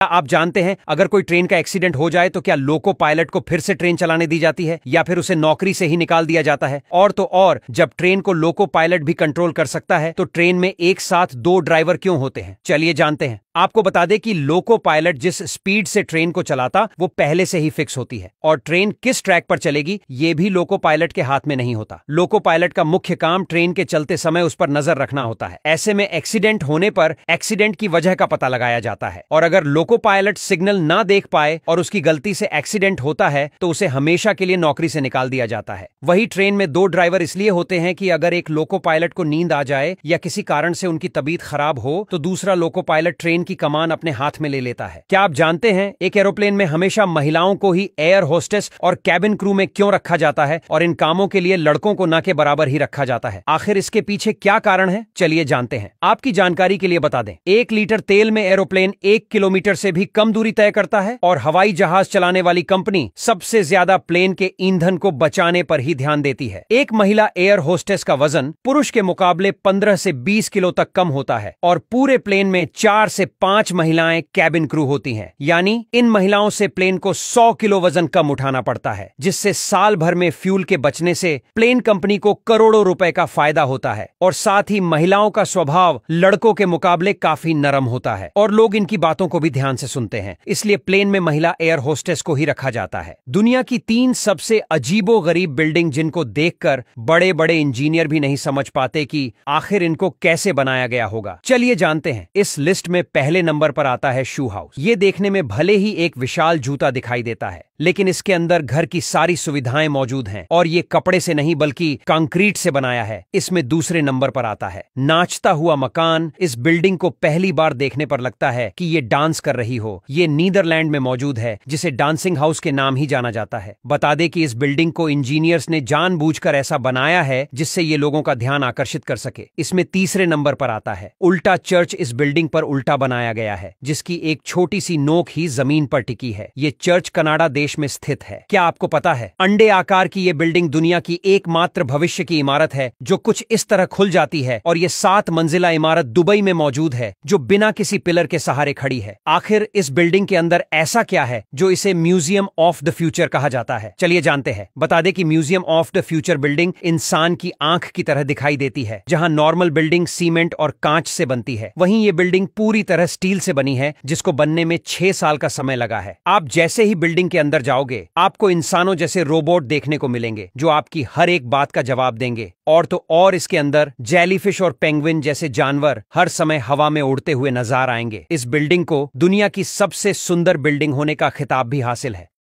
क्या आप जानते हैं अगर कोई ट्रेन का एक्सीडेंट हो जाए तो क्या लोको पायलट को फिर से ट्रेन चलाने दी जाती है या फिर उसे नौकरी से ही निकाल दिया जाता है और तो और जब ट्रेन को लोको पायलट भी कंट्रोल कर सकता है तो ट्रेन में एक साथ दो ड्राइवर क्यों होते हैं चलिए जानते हैं आपको बता दें कि लोको पायलट जिस स्पीड से ट्रेन को चलाता वो पहले से ही फिक्स होती है और ट्रेन किस ट्रैक पर चलेगी ये भी लोको पायलट के हाथ में नहीं होता लोको पायलट का मुख्य काम ट्रेन के चलते समय उस पर नजर रखना होता है ऐसे में एक्सीडेंट होने पर एक्सीडेंट की वजह का पता लगाया जाता है और अगर लोको पायलट सिग्नल ना देख पाए और उसकी गलती से एक्सीडेंट होता है तो उसे हमेशा के लिए नौकरी से निकाल दिया जाता है वही ट्रेन में दो ड्राइवर इसलिए होते हैं कि अगर एक लोको पायलट को नींद आ जाए या किसी कारण से उनकी तबीयत खराब हो तो दूसरा लोको पायलट ट्रेन की कमान अपने हाथ में ले लेता है क्या आप जानते हैं एक एरोप्लेन में हमेशा महिलाओं को ही एयर होस्टेस और कैबिन क्रू में क्यों रखा जाता है और इन कामों के लिए लड़कों को ना के बराबर ही रखा जाता है आखिर इसके पीछे क्या कारण है चलिए जानते हैं आपकी जानकारी के लिए बता दें एक लीटर तेल में एरोप्लेन एक किलोमीटर से भी कम दूरी तय करता है और हवाई जहाज चलाने वाली कंपनी सबसे ज्यादा प्लेन के ईंधन को बचाने पर ही ध्यान देती है एक महिला एयर होस्टेस का वजन पुरुष के मुकाबले पंद्रह से बीस किलो तक कम होता है और पूरे प्लेन में चार से पांच महिलाएं कैबिन क्रू होती हैं यानी इन महिलाओं से प्लेन को 100 किलो वजन कम उठाना पड़ता है जिससे साल भर में फ्यूल के बचने से प्लेन कंपनी को करोड़ों रुपए का फायदा होता है और साथ ही महिलाओं का स्वभाव लड़कों के मुकाबले काफी नरम होता है और लोग इनकी बातों को भी ध्यान से सुनते हैं इसलिए प्लेन में महिला एयर होस्टेस को ही रखा जाता है दुनिया की तीन सबसे अजीबो गरीब बिल्डिंग जिनको देख बड़े बड़े इंजीनियर भी नहीं समझ पाते की आखिर इनको कैसे बनाया गया होगा चलिए जानते हैं इस लिस्ट में पहले नंबर पर आता है शू हाउस ये देखने में भले ही एक विशाल जूता दिखाई देता है लेकिन इसके अंदर घर की सारी सुविधाएं मौजूद हैं और ये कपड़े से नहीं बल्कि कंक्रीट से बनाया है इसमें दूसरे नंबर पर आता है नाचता हुआ मकान इस बिल्डिंग को पहली बार देखने पर लगता है कि ये डांस कर रही हो ये नीदरलैंड में मौजूद है जिसे डांसिंग हाउस के नाम ही जाना जाता है बता दे की इस बिल्डिंग को इंजीनियर्स ने जान ऐसा बनाया है जिससे ये लोगों का ध्यान आकर्षित कर सके इसमें तीसरे नंबर पर आता है उल्टा चर्च इस बिल्डिंग पर उल्टा बनाया गया है जिसकी एक छोटी सी नोक ही जमीन पर टिकी है ये चर्च कनाडा देश प्रदेश में स्थित है क्या आपको पता है अंडे आकार की ये बिल्डिंग दुनिया की एकमात्र भविष्य की इमारत है जो कुछ इस तरह खुल जाती है और ये सात मंजिला इमारत दुबई में मौजूद है जो बिना किसी पिलर के सहारे खड़ी है आखिर इस बिल्डिंग के अंदर ऐसा क्या है जो इसे म्यूजियम ऑफ द फ्यूचर कहा जाता है चलिए जानते हैं बता दे की museum of the future building इंसान की आंख की तरह दिखाई देती है जहाँ नॉर्मल बिल्डिंग सीमेंट और कांच से बनती है वहीं ये बिल्डिंग पूरी तरह स्टील से बनी है जिसको बनने में छह साल का समय लगा है आप जैसे ही बिल्डिंग के अंदर अंदर जाओगे आपको इंसानों जैसे रोबोट देखने को मिलेंगे जो आपकी हर एक बात का जवाब देंगे और तो और इसके अंदर जेलीफिश और पेंगुइन जैसे जानवर हर समय हवा में उड़ते हुए नजर आएंगे इस बिल्डिंग को दुनिया की सबसे सुंदर बिल्डिंग होने का खिताब भी हासिल है